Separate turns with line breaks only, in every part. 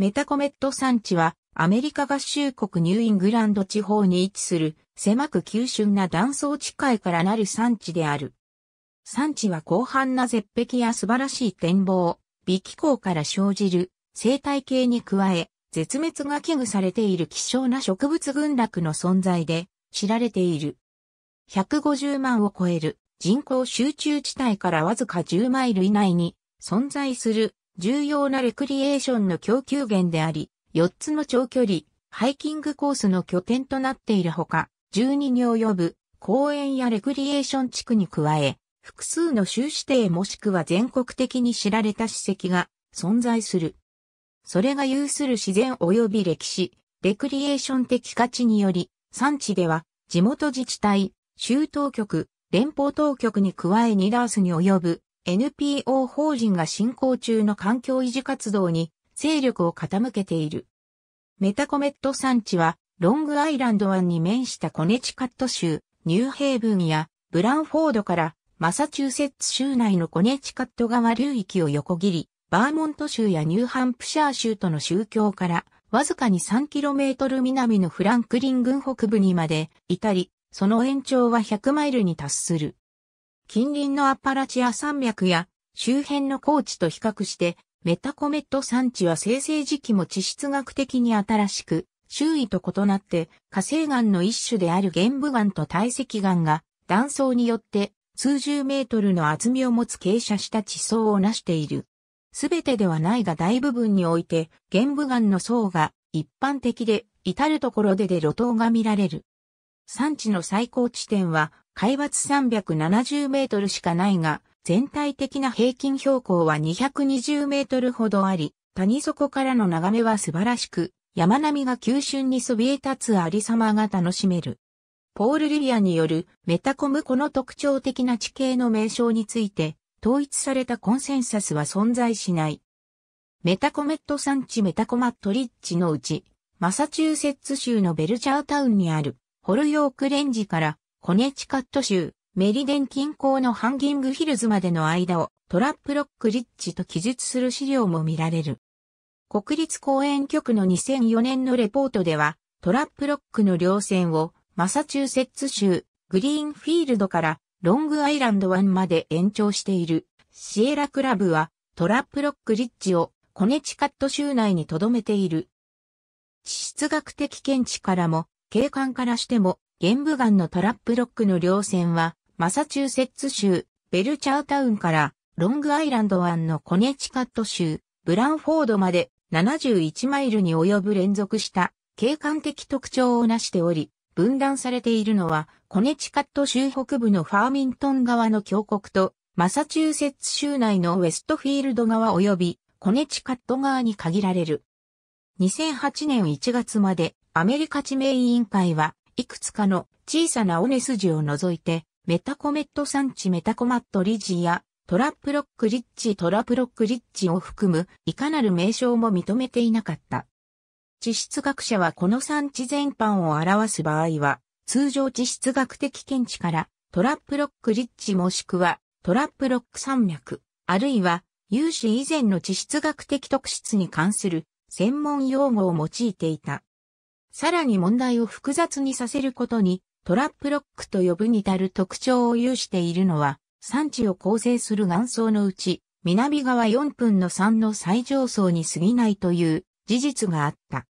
メタコメット山地は、アメリカ合衆国ニューイングランド地方に位置する、狭く急峻な断層地界からなる山地である。山地は広範な絶壁や素晴らしい展望、微気候から生じる生態系に加え、絶滅が危惧されている希少な植物群落の存在で知られている。150万を超える人口集中地帯からわずか10マイル以内に存在する重要なレクリエーションの供給源であり、4つの長距離、ハイキングコースの拠点となっているほか、12に及ぶ公園やレクリエーション地区に加え、複数の州指定もしくは全国的に知られた史跡が存在する。それが有する自然及び歴史、レクリエーション的価値により、産地では地元自治体、州当局、連邦当局に加えニダースに及ぶ NPO 法人が進行中の環境維持活動に勢力を傾けている。メタコメット産地は、ロングアイランド湾に面したコネチカット州、ニューヘイブンやブランフォードからマサチューセッツ州内のコネチカット川流域を横切り、バーモント州やニューハンプシャー州との宗教からわずかに 3km 南のフランクリン郡北部にまで至り、その延長は100マイルに達する。近隣のアパラチア山脈や周辺の高地と比較して、メタコメット山地は生成時期も地質学的に新しく、周囲と異なって火星岩の一種である玄武岩と堆積岩が断層によって数十メートルの厚みを持つ傾斜した地層を成している。すべてではないが大部分において玄武岩の層が一般的で至るところでで路頭が見られる。山地の最高地点は海抜370メートルしかないが、全体的な平均標高は220メートルほどあり、谷底からの眺めは素晴らしく、山並みが急峻にそびえ立つありさまが楽しめる。ポール・リリアによるメタコムこの特徴的な地形の名称について、統一されたコンセンサスは存在しない。メタコメット産地メタコマットリッチのうち、マサチューセッツ州のベルチャータウンにあるホルヨークレンジからコネチカット州、メリデン近郊のハンギングヒルズまでの間をトラップロックリッジと記述する資料も見られる。国立公園局の2004年のレポートでは、トラップロックの両線をマサチューセッツ州グリーンフィールドからロングアイランド湾まで延長しているシエラクラブはトラップロックリッジをコネチカット州内に留めている。地質学的見地からも景観からしても玄武岩のトラップロックの稜線は、マサチューセッツ州、ベルチャータウンから、ロングアイランド湾のコネチカット州、ブランフォードまで71マイルに及ぶ連続した景観的特徴をなしており、分断されているのは、コネチカット州北部のファーミントン側の峡谷と、マサチューセッツ州内のウェストフィールド側及び、コネチカット側に限られる。2008年1月まで、アメリカ地名委員会は、いくつかの小さな尾根筋を除いて、メタコメット産地メタコマットリッジやトラップロックリッチトラップロックリッチを含むいかなる名称も認めていなかった。地質学者はこの産地全般を表す場合は、通常地質学的見地からトラップロックリッチもしくはトラップロック山脈、あるいは有史以前の地質学的特質に関する専門用語を用いていた。さらに問題を複雑にさせることに、トラップロックと呼ぶに至る特徴を有しているのは、山地を構成する岩層のうち、南側4分の3の最上層に過ぎないという事実があった。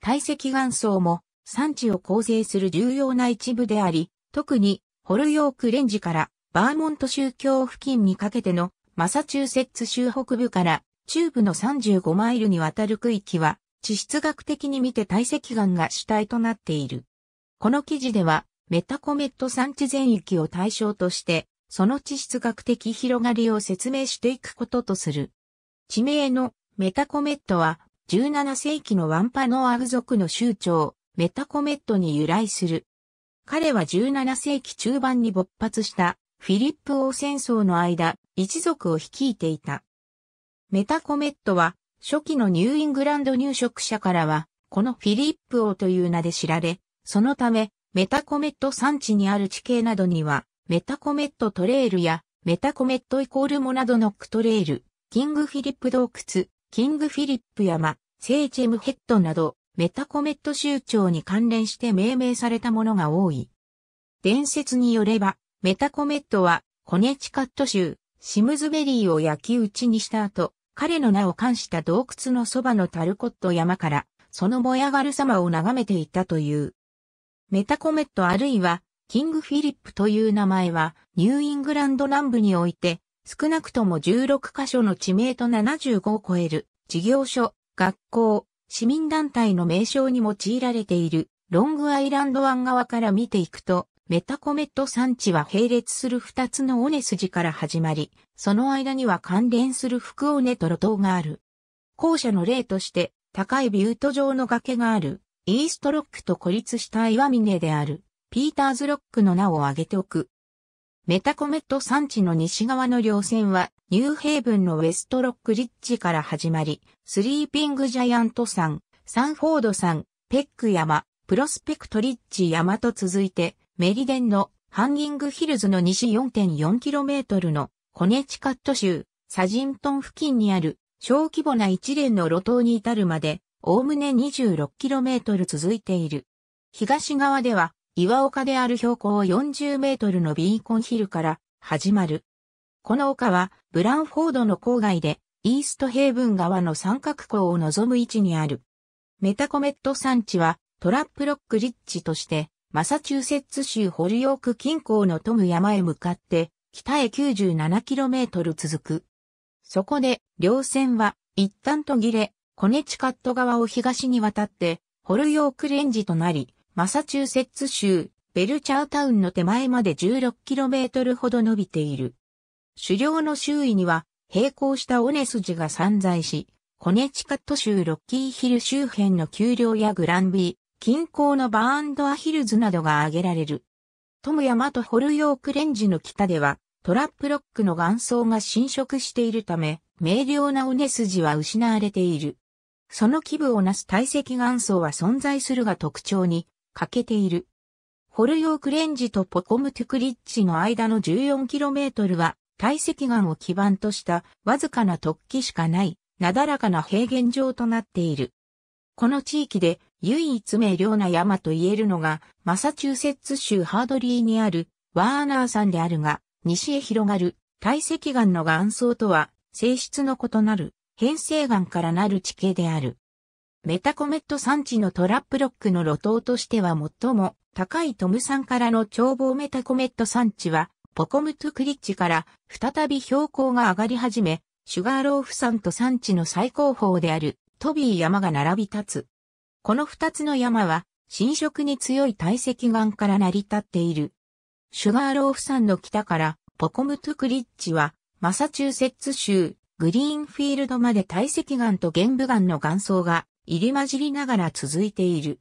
堆積岩層も山地を構成する重要な一部であり、特にホルヨークレンジからバーモント州境付近にかけてのマサチューセッツ州北部から中部の35マイルにわたる区域は地質学的に見て堆積岩が主体となっている。この記事では、メタコメット産地全域を対象として、その地質学的広がりを説明していくこととする。地名のメタコメットは、17世紀のワンパノアグ族の州長、メタコメットに由来する。彼は17世紀中盤に勃発したフィリップ王戦争の間、一族を率いていた。メタコメットは初期のニューイングランド入植者からは、このフィリップ王という名で知られ、そのため、メタコメット産地にある地形などには、メタコメットトレイルや、メタコメットイコールモナドノックトレイル、キングフィリップ洞窟、キングフィリップ山、セーチェムヘッドなど、メタコメット州長に関連して命名されたものが多い。伝説によれば、メタコメットは、コネチカット州、シムズベリーを焼き打ちにした後、彼の名を冠した洞窟のそばのタルコット山から、その燃やがる様を眺めていたという。メタコメットあるいは、キングフィリップという名前は、ニューイングランド南部において、少なくとも16カ所の地名と75を超える、事業所、学校、市民団体の名称に用いられている、ロングアイランド湾側から見ていくと、メタコメット産地は並列する二つの尾根筋から始まり、その間には関連する副尾根と路頭がある。後者の例として、高いビュート状の崖がある、イーストロックと孤立した岩峰である、ピーターズロックの名を挙げておく。メタコメット産地の西側の稜線は、ニューヘイブンのウェストロックリッジから始まり、スリーピングジャイアント山、サンフォード山、ペック山、プロスペクトリッジ山と続いて、メリデンのハンギングヒルズの西 4.4km のコネチカット州サジントン付近にある小規模な一連の路頭に至るまで、おおむね 26km 続いている。東側では岩丘である標高40メートルのビーコンヒルから始まる。この丘はブランフォードの郊外でイーストヘイブン側の三角港を望む位置にある。メタコメット山地はトラップロックリッチとしてマサチューセッツ州ホリオーク近郊のトム山へ向かって、北へ 97km 続く。そこで、両線は、一旦途切れ、コネチカット側を東に渡って、ホルヨークレンジとなり、マサチューセッツ州、ベルチャータウンの手前まで 16km ほど伸びている。狩猟の周囲には、並行した尾根筋が散在し、コネチカット州ロッキーヒル周辺の丘陵やグランビー、近郊のバーンドアヒルズなどが挙げられる。トム山とホルヨークレンジの北では、トラップロックの岩層が侵食しているため、明瞭な尾根筋は失われている。その基部をなす堆積岩層は存在するが特徴に欠けている。ホルヨークレンジとポコムトゥクリッチの間の 14km は堆積岩を基盤としたわずかな突起しかないなだらかな平原上となっている。この地域で唯一明瞭な山と言えるのが、マサチューセッツ州ハードリーにあるワーナー山であるが、西へ広がる堆積岩の岩層とは性質の異なる変成岩からなる地形である。メタコメット山地のトラップロックの路頭としては最も高いトム山からの眺望メタコメット山地は、ポコムトゥクリッチから再び標高が上がり始め、シュガーローフ山と山地の最高峰であるトビー山が並び立つ。この二つの山は、侵食に強い堆積岩から成り立っている。シュガーローフ山の北から、ポコムトゥクリッチは、マサチューセッツ州、グリーンフィールドまで堆積岩と玄武岩の岩層が入り混じりながら続いている。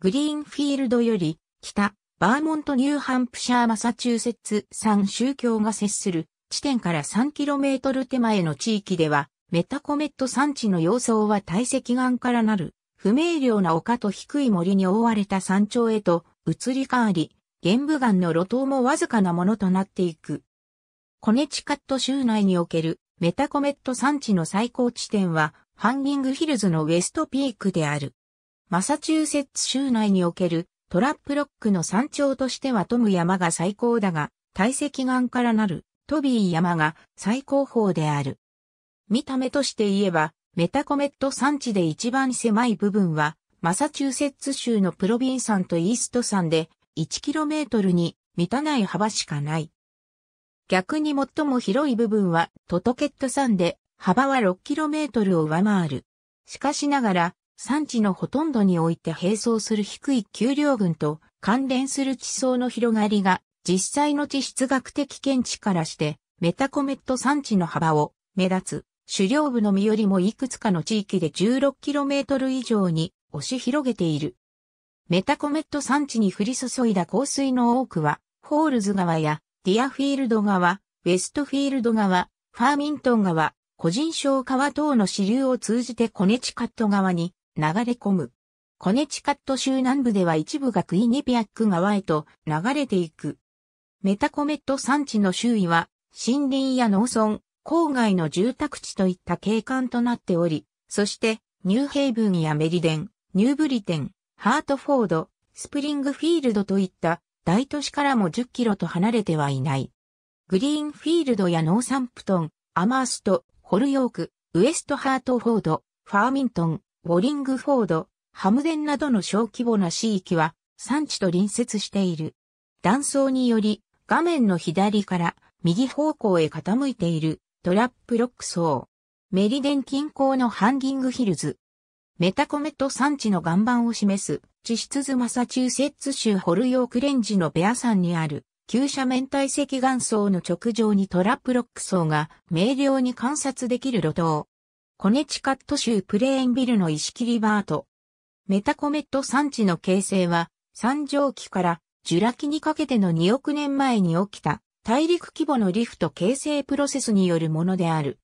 グリーンフィールドより北、バーモントニューハンプシャーマサチューセッツ山宗教が接する地点から 3km 手前の地域ではメタコメット山地の様相は堆積岩からなる不明瞭な丘と低い森に覆われた山頂へと移り変わり、玄武岩の路頭もわずかなものとなっていく。コネチカット州内におけるメタコメット山地の最高地点はハンギングヒルズのウェストピークである。マサチューセッツ州内におけるトラップロックの山頂としてはトム山が最高だが、堆積岩からなるトビー山が最高峰である。見た目として言えばメタコメット山地で一番狭い部分は、マサチューセッツ州のプロビン山とイースト山で 1km に満たない幅しかない。逆に最も広い部分はトトケット山で幅は 6km を上回る。しかしながら、山地のほとんどにおいて並走する低い丘陵群と関連する地層の広がりが実際の地質学的見地からしてメタコメット山地の幅を目立つ狩猟部の身よりもいくつかの地域で 16km 以上に押し広げている。メタコメット山地に降り注いだ降水の多くは、ホールズ川やディアフィールド川、ウェストフィールド川、ファーミントン川、個人小川等の支流を通じてコネチカット川に流れ込む。コネチカット州南部では一部がクイニピアック川へと流れていく。メタコメット山地の周囲は森林や農村、郊外の住宅地といった景観となっており、そして、ニューヘイブンやメリデン、ニューブリテン、ハートフォード、スプリングフィールドといった大都市からも10キロと離れてはいない。グリーンフィールドやノーサンプトン、アマースト、ホルヨーク、ウエストハートフォード、ファーミントン、ウォリングフォード、ハムデンなどの小規模な地域は産地と隣接している。断層により画面の左から右方向へ傾いているトラップロック層。メリデン近郊のハンギングヒルズ。メタコメット産地の岩盤を示す、地質図マサチューセッツ州ホルヨークレンジのベア山にある、急斜面体積岩層の直上にトラップロック層が明瞭に観察できる路頭。コネチカット州プレーンビルの石切りバート。メタコメット産地の形成は、山上期からジュラ紀にかけての2億年前に起きた大陸規模のリフト形成プロセスによるものである。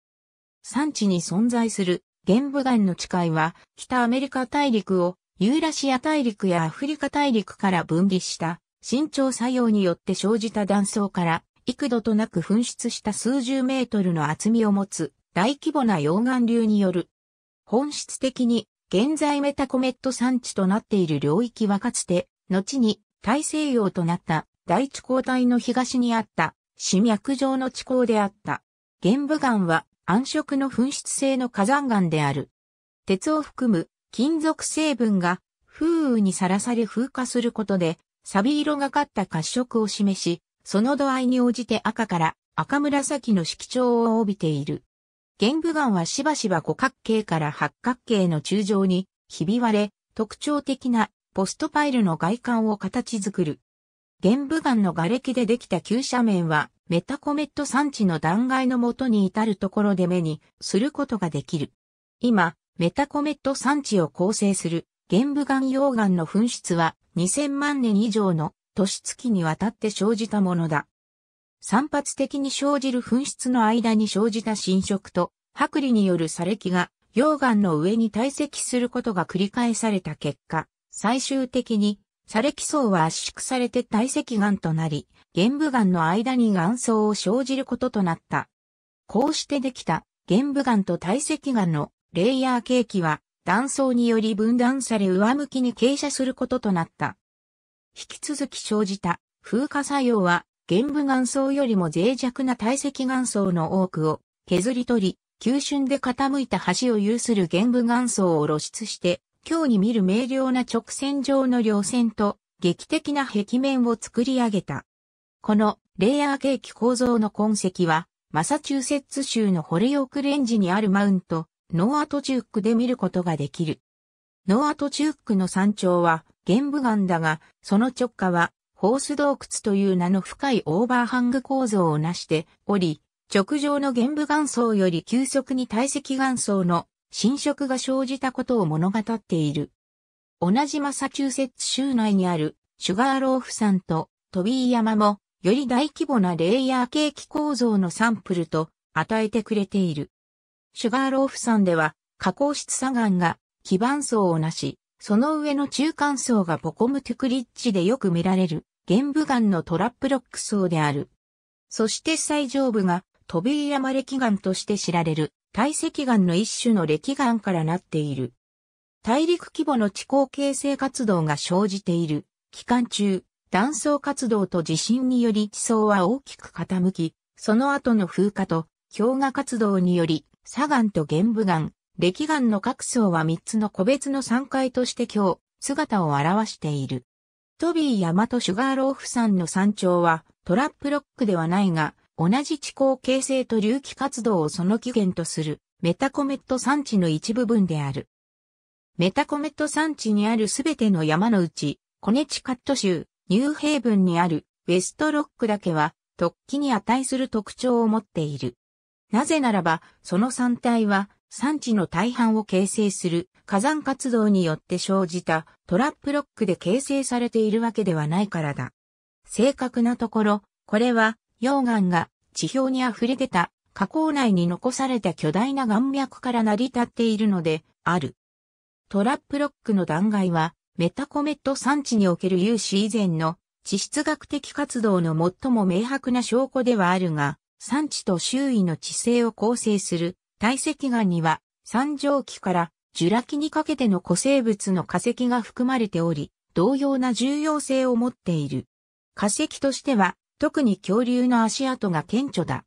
産地に存在する玄武岩の地いは北アメリカ大陸をユーラシア大陸やアフリカ大陸から分離した身長作用によって生じた断層から幾度となく噴出した数十メートルの厚みを持つ大規模な溶岩流による。本質的に現在メタコメット産地となっている領域はかつて、後に大西洋となった第地高代の東にあった、死脈状の地高であった。玄武岩は暗色の噴出性の火山岩である。鉄を含む金属成分が風雨にさらされ風化することで、錆色がかった褐色を示し、その度合いに応じて赤から赤紫の色調を帯びている。玄武岩はしばしば五角形から八角形の中上にひび割れ、特徴的なポストパイルの外観を形作る。玄武岩の瓦礫でできた急斜面は、メタコメット山地の断崖のもとに至るところで目にすることができる。今、メタコメット山地を構成する玄武岩溶岩の噴出は2000万年以上の年月にわたって生じたものだ。散発的に生じる噴出の間に生じた侵食と剥離による砂礫が溶岩の上に堆積することが繰り返された結果、最終的に砂礫層は圧縮されて堆積岩となり、玄武岩の間に岩層を生じることとなった。こうしてできた玄武岩と堆積岩のレイヤー景気は断層により分断され上向きに傾斜することとなった。引き続き生じた風化作用は玄武岩層よりも脆弱な堆積岩層の多くを削り取り、急峻で傾いた橋を有する玄武岩層を露出して今日に見る明瞭な直線上の稜線と劇的な壁面を作り上げた。このレイヤーケーキ構造の痕跡は、マサチューセッツ州のホレオクレンジにあるマウント、ノーアトチュックで見ることができる。ノーアトチュックの山頂は玄武岩だが、その直下はホース洞窟という名の深いオーバーハング構造を成しており、直上の玄武岩層より急速に堆積岩層の侵食が生じたことを物語っている。同じマサチューセッツ州内にあるシュガーローフ山とトビー山もより大規模なレイヤー景気構造のサンプルと与えてくれている。シュガーローフ山では加工室砂岩が基盤層をなし、その上の中間層がボコムトゥクリッチでよく見られる玄武岩のトラップロック層である。そして最上部がトビー山歴岩として知られる堆積岩の一種の礫岩からなっている。大陸規模の地高形成活動が生じている。期間中、断層活動と地震により地層は大きく傾き、その後の風化と氷河活動により、砂岩と玄武岩、礫岩の各層は3つの個別の山塊として今日、姿を現している。トビー・ヤマト・シュガーローフ山の山頂はトラップロックではないが、同じ地高形成と隆起活動をその起源とするメタコメット山地の一部分である。メタコメット山地にあるすべての山のうち、コネチカット州、ニューヘイブンにあるウェストロックだけは突起に値する特徴を持っている。なぜならば、その山体は山地の大半を形成する火山活動によって生じたトラップロックで形成されているわけではないからだ。正確なところ、これは溶岩が地表に溢れ出た河口内に残された巨大な岩脈から成り立っているのである。トラップロックの断崖はメタコメット産地における有史以前の地質学的活動の最も明白な証拠ではあるが、産地と周囲の地勢を構成する堆積岩には三畳紀からジュラ紀にかけての古生物の化石が含まれており、同様な重要性を持っている。化石としては特に恐竜の足跡が顕著だ。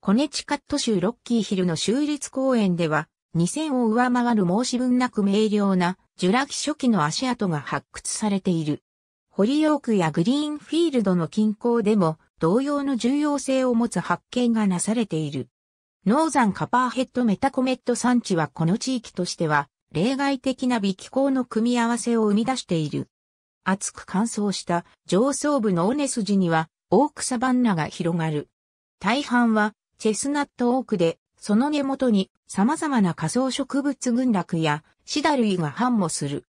コネチカット州ロッキーヒルの州立公園では、2000を上回る申し分なく明瞭なジュラ紀初期の足跡が発掘されている。ホリヨークやグリーンフィールドの近郊でも同様の重要性を持つ発見がなされている。ノーザンカパーヘッドメタコメット産地はこの地域としては例外的な微気候の組み合わせを生み出している。厚く乾燥した上層部の尾根筋にはオークサバンナが広がる。大半はチェスナットオークで、その根元に様々な仮想植物群落やシダ類が繁茂する。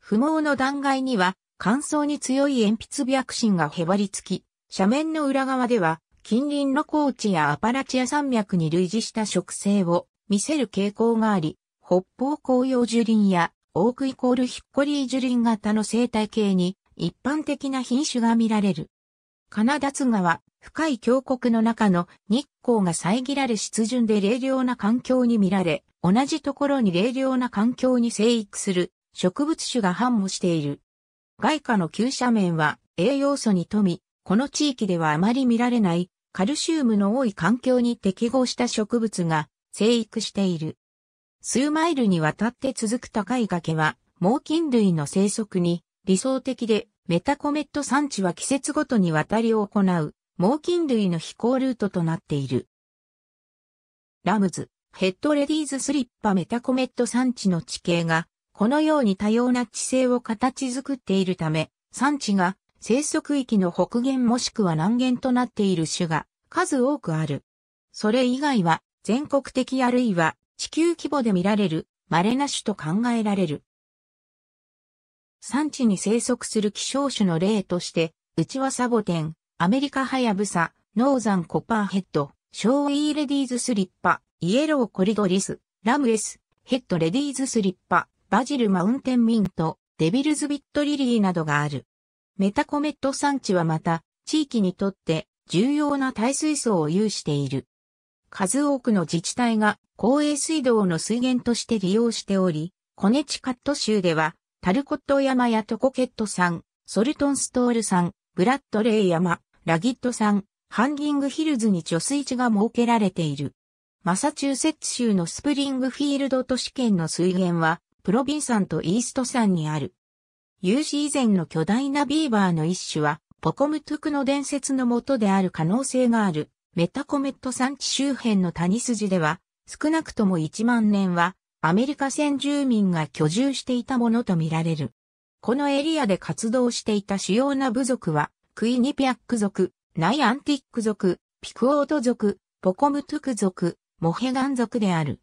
不毛の断崖には乾燥に強い鉛筆白芯がへばりつき、斜面の裏側では近隣の高地やアパラチア山脈に類似した植生を見せる傾向があり、北方紅葉樹林やオークイコールヒッコリー樹林型の生態系に一般的な品種が見られる。カナダツ川、深い峡谷の中の日光が遮られ湿潤で冷涼な環境に見られ、同じところに冷涼な環境に生育する植物種が繁茂している。外貨の急斜面は栄養素に富み、この地域ではあまり見られないカルシウムの多い環境に適合した植物が生育している。数マイルにわたって続く高い崖は、猛禽類の生息に理想的でメタコメット産地は季節ごとに渡りを行う、猛禽類の飛行ルートとなっている。ラムズ、ヘッドレディーズスリッパメタコメット産地の地形が、このように多様な地勢を形作っているため、産地が生息域の北限もしくは南限となっている種が数多くある。それ以外は全国的あるいは地球規模で見られる稀な種と考えられる。産地に生息する希少種の例として、うちわサボテン、アメリカハヤブサ、ノーザンコパーヘッド、ショーイーレディーズスリッパ、イエローコリドリス、ラムエス、ヘッドレディーズスリッパ、バジルマウンテンミント、デビルズビットリリーなどがある。メタコメット産地はまた、地域にとって重要な耐水層を有している。数多くの自治体が公営水道の水源として利用しており、コネチカット州ではタルコット山やトコケット山、ソルトンストール山、ブラッドレイ山、ラギット山、ハンギングヒルズに貯水池が設けられている。マサチューセッツ州のスプリングフィールド都市圏の水源は、プロビン山とイースト山にある。有史以前の巨大なビーバーの一種は、ポコムトゥクの伝説のもとである可能性がある、メタコメット山地周辺の谷筋では、少なくとも1万年はアメリカ先住民が居住していたものとみられる。このエリアで活動していた主要な部族は、クイニピアック族、ナイアンティック族、ピクオート族、ポコムトゥク族、モヘガン族である。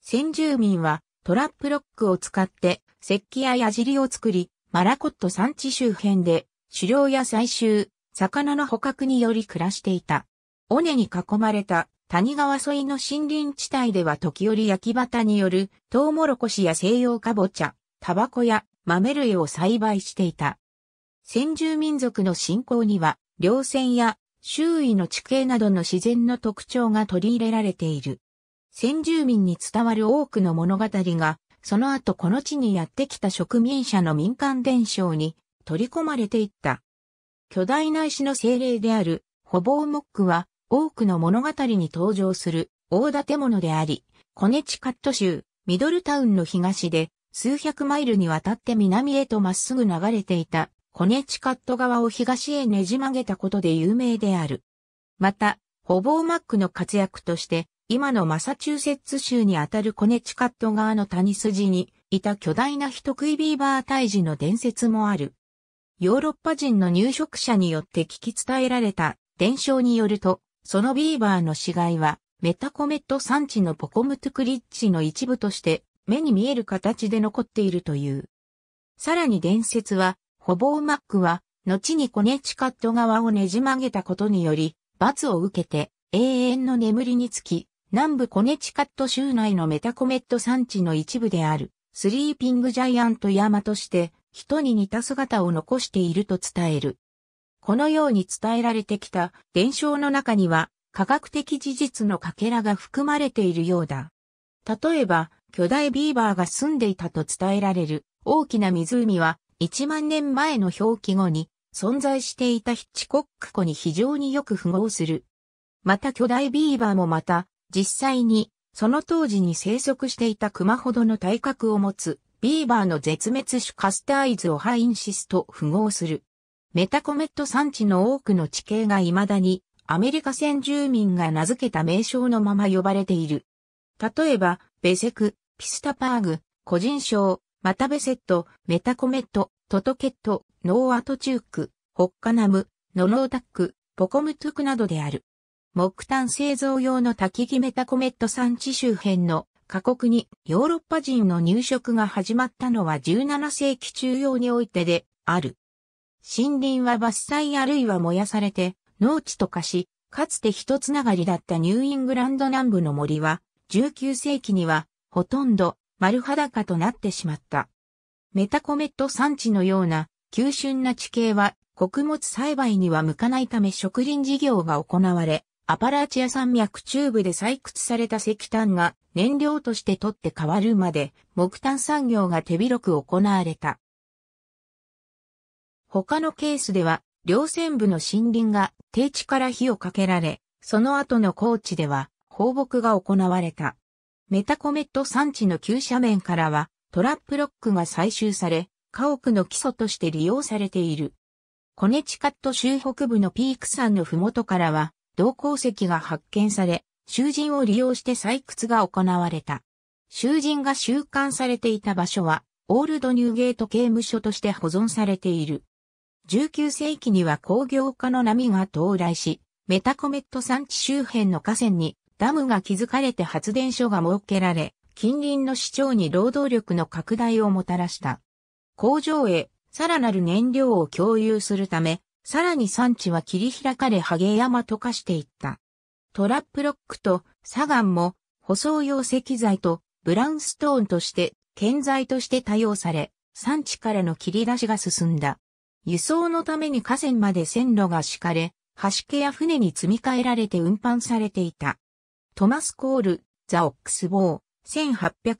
先住民はトラップロックを使って石器や矢尻を作り、マラコット産地周辺で狩猟や採集、魚の捕獲により暮らしていた。尾根に囲まれた谷川沿いの森林地帯では時折焼き畑によるトウモロコシや西洋カボチャ、タバコや豆類を栽培していた。先住民族の信仰には、稜線や周囲の地形などの自然の特徴が取り入れられている。先住民に伝わる多くの物語が、その後この地にやってきた植民者の民間伝承に取り込まれていった。巨大な石の精霊であるホボウモックは多くの物語に登場する大建物であり、コネチカット州、ミドルタウンの東で、数百マイルにわたって南へとまっすぐ流れていた、コネチカット川を東へねじ曲げたことで有名である。また、ホボーマックの活躍として、今のマサチューセッツ州にあたるコネチカット川の谷筋にいた巨大な人食いビーバー退治の伝説もある。ヨーロッパ人の入植者によって聞き伝えられた伝承によると、そのビーバーの死骸は、メタコメット産地のポコムトクリッチの一部として、目に見える形で残っているという。さらに伝説は、ホボーマックは、後にコネチカット側をねじ曲げたことにより、罰を受けて、永遠の眠りにつき、南部コネチカット州内のメタコメット産地の一部である、スリーピングジャイアント山として、人に似た姿を残していると伝える。このように伝えられてきた伝承の中には科学的事実のかけらが含まれているようだ。例えば、巨大ビーバーが住んでいたと伝えられる大きな湖は1万年前の表記後に存在していたヒッチコック湖に非常によく符合する。また巨大ビーバーもまた実際にその当時に生息していた熊ほどの体格を持つビーバーの絶滅種カスターイズをハインシスと符合する。メタコメット産地の多くの地形が未だにアメリカ先住民が名付けた名称のまま呼ばれている。例えば、ベセク、ピスタパーグ、個人賞、マタベセット、メタコメット、トトケット、ノーアトチューク、ホッカナム、ノノータック、ポコムトゥクなどである。木炭製造用の焚き木メタコメット産地周辺の過酷にヨーロッパ人の入植が始まったのは17世紀中央においてである。森林は伐採あるいは燃やされて、農地と化し、かつて一つながりだったニューイングランド南部の森は、19世紀には、ほとんど丸裸となってしまった。メタコメット産地のような、急峻な地形は、穀物栽培には向かないため植林事業が行われ、アパラチア山脈中部で採掘された石炭が燃料として取って変わるまで木炭産業が手広く行われた。他のケースでは、稜線部の森林が低地から火をかけられ、その後の高地では放牧が行われた。メタコメット山地の急斜面からはトラップロックが採集され、家屋の基礎として利用されている。コネチカット州北部のピーク山の麓からは、銅鉱石が発見され、囚人を利用して採掘が行われた。囚人が収監されていた場所は、オールドニューゲート刑務所として保存されている。19世紀には工業化の波が到来し、メタコメット産地周辺の河川にダムが築かれて発電所が設けられ、近隣の市長に労働力の拡大をもたらした。工場へさらなる燃料を共有するため、さらに産地は切り開かれハゲ山と化していった。トラップロックと砂岩も舗装用石材とブラウンストーンとして建材として多用され、産地からの切り出しが進んだ。輸送のために河川まで線路が敷かれ、橋家や船に積み替えられて運搬されていた。トマス・コール、ザ・オックスボー、1830